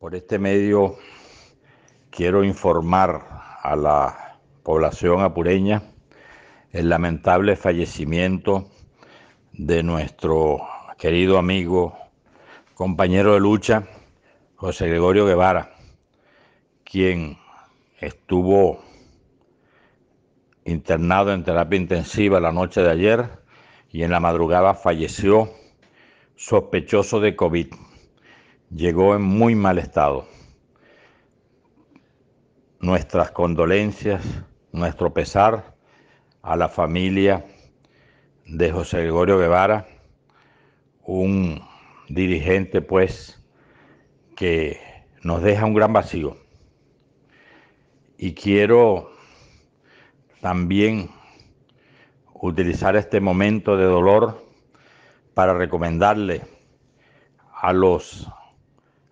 Por este medio quiero informar a la población apureña el lamentable fallecimiento de nuestro querido amigo, compañero de lucha, José Gregorio Guevara, quien estuvo internado en terapia intensiva la noche de ayer y en la madrugada falleció sospechoso de COVID llegó en muy mal estado. Nuestras condolencias, nuestro pesar a la familia de José Gregorio Guevara, un dirigente pues que nos deja un gran vacío. Y quiero también utilizar este momento de dolor para recomendarle a los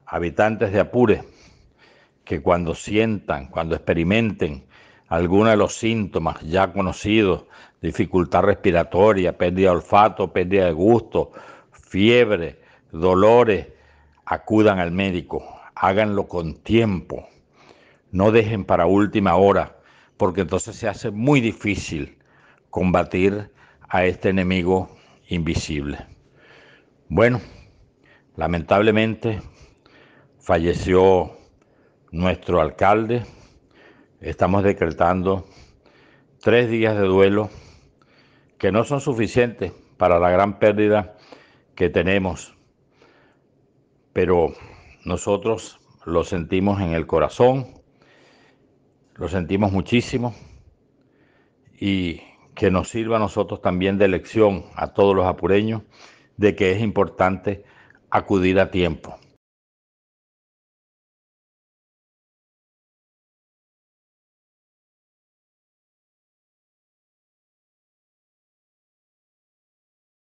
habitantes de Apure que cuando sientan, cuando experimenten alguno de los síntomas ya conocidos, dificultad respiratoria, pérdida de olfato, pérdida de gusto, fiebre, dolores, acudan al médico, háganlo con tiempo, no dejen para última hora, porque entonces se hace muy difícil combatir a este enemigo invisible. Bueno, lamentablemente falleció nuestro alcalde. Estamos decretando tres días de duelo que no son suficientes para la gran pérdida que tenemos, pero nosotros lo sentimos en el corazón, lo sentimos muchísimo y que nos sirva a nosotros también de lección a todos los apureños de que es importante acudir a tiempo.